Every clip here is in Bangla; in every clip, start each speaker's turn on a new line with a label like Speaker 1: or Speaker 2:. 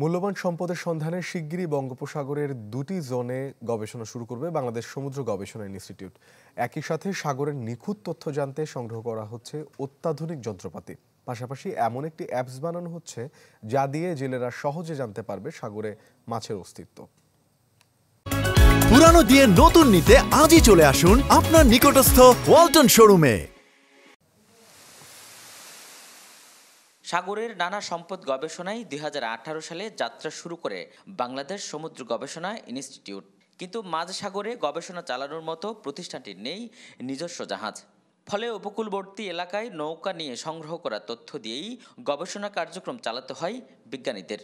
Speaker 1: মূল্যবান সম্পদের সন্ধানে শিগগিরই বঙ্গোপসাগরের দুটি জোনে গবেষণা শুরু করবে বাংলাদেশ সমুদ্র গবেষণা ইনস্টিটিউট একই সাথে সাগরের নিখুঁত তথ্য জানতে সংগ্রহ করা হচ্ছে অত্যাধুনিক যন্ত্রপাতি পাশাপাশি এমন একটি অ্যাপস বানানো হচ্ছে যা দিয়ে জেলেরা সহজে জানতে পারবে সাগরে মাছের অস্তিত্ব পুরানো দিয়ে নতুন নিতে আজই চলে আসুন আপনার নিকটস্থ ওয়ালটন শোরুমে
Speaker 2: সাগরের নানা সম্পদ গবেষণায় দুই সালে যাত্রা শুরু করে বাংলাদেশ সমুদ্র গবেষণা ইনস্টিটিউট কিন্তু মাঝসাগরে গবেষণা চালানোর মতো প্রতিষ্ঠানটির নেই নিজস্ব জাহাজ ফলে উপকূলবর্তী এলাকায় নৌকা নিয়ে সংগ্রহ করা তথ্য দিয়েই গবেষণা কার্যক্রম চালাতে হয় বিজ্ঞানীদের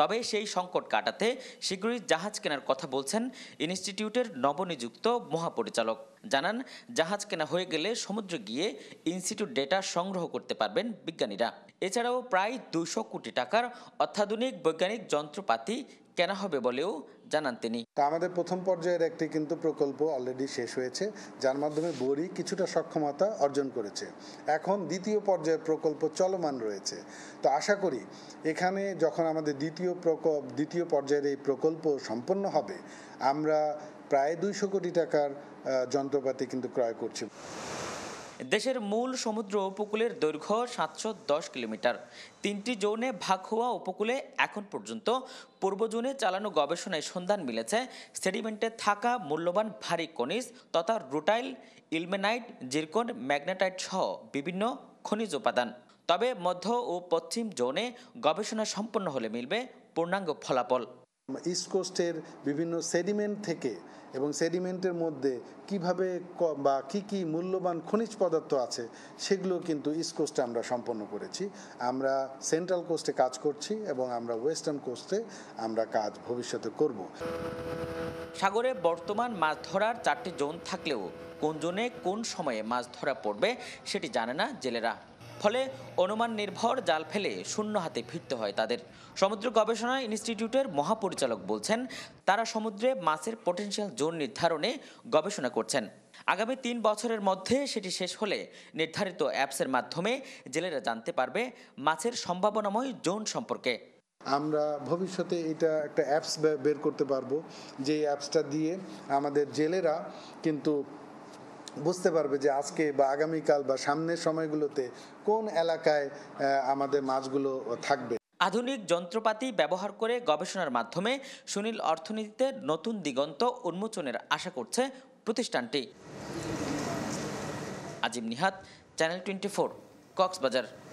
Speaker 2: তবে সেই সংকট কাটাতে শীঘ্রই জাহাজ কেনার কথা বলছেন ইনস্টিটিউটের নবনিযুক্ত মহাপরিচালক জানান জাহাজ কেনা হয়ে গেলে সমুদ্রে গিয়ে ইনস্টিটিউট ডেটা সংগ্রহ করতে পারবেন বিজ্ঞানীরা এছাড়াও প্রায় দুশো কোটি টাকার অত্যাধুনিক বৈজ্ঞানিক যন্ত্রপাতি কেনা হবে বলেও জানান তিনি
Speaker 1: তা আমাদের প্রথম পর্যায়ের একটি কিন্তু প্রকল্প অলরেডি শেষ হয়েছে যার মাধ্যমে বড়ি কিছুটা সক্ষমতা অর্জন করেছে এখন দ্বিতীয় পর্যায়ের প্রকল্প চলমান রয়েছে তো আশা করি এখানে যখন আমাদের দ্বিতীয় প্রকল্প দ্বিতীয় পর্যায়ের এই প্রকল্প সম্পন্ন হবে আমরা প্রায় দুইশো কোটি টাকার যন্ত্রপাতি কিন্তু ক্রয় করছি
Speaker 2: দেশের মূল সমুদ্র উপকূলের দৈর্ঘ্য সাতশো দশ কিলোমিটার তিনটি জোনে ভাগ হওয়া উপকূলে এখন পর্যন্ত পূর্ব জোনে চালানো গবেষণায় সন্ধান মিলেছে সেডিমেন্টে থাকা মূল্যবান ভারী খনিজ তথা রুটাইল ইলমেনাইট জিরকন ম্যাগনেটাইট সহ বিভিন্ন খনিজ উপাদান তবে মধ্য ও পশ্চিম জোনে গবেষণা সম্পন্ন হলে মিলবে পূর্ণাঙ্গ ফলাফল
Speaker 1: ইস্ট কোস্টের বিভিন্ন সেডিমেন্ট থেকে এবং সেডিমেন্টের মধ্যে কিভাবে বা কি কি মূল্যবান খনিজ পদার্থ আছে সেগুলো কিন্তু ইস্ট কোস্টে আমরা সম্পন্ন করেছি আমরা সেন্ট্রাল কোস্টে কাজ করছি এবং আমরা ওয়েস্টার্ন কোস্টে আমরা কাজ ভবিষ্যতে করব
Speaker 2: সাগরে বর্তমান মাছ ধরার চারটি জোন থাকলেও কোন জোনে কোন সময়ে মাছ ধরা পড়বে সেটি জানে না জেলেরা ফলে অনুমান নির্ভর জাল ফেলে শূন্য হাতে ফিরতে হয় তাদের সমুদ্র গবেষণা ইনস্টিটিউটের মহাপরিচালক বলছেন তারা সমুদ্রে মাছের পটেনশিয়াল জোন নির্ধারণে গবেষণা করছেন আগামী তিন বছরের মধ্যে সেটি শেষ হলে নির্ধারিত অ্যাপসের মাধ্যমে জেলেরা জানতে পারবে মাছের সম্ভাবনাময় জোন সম্পর্কে
Speaker 1: আমরা ভবিষ্যতে এটা একটা অ্যাপস বের করতে পারবো যে অ্যাপসটা দিয়ে আমাদের জেলেরা কিন্তু বুঝতে পারবে যে আজকে বা আগামীকাল বা সামনের সময়গুলোতে কোন এলাকায় আমাদের
Speaker 2: মাছগুলো থাকবে আধুনিক যন্ত্রপাতি ব্যবহার করে গবেষণার মাধ্যমে সুনীল অর্থনীতিতে নতুন দিগন্ত উন্মোচনের আশা করছে প্রতিষ্ঠানটি Azim Nihat channel twenty four Cox's Bazar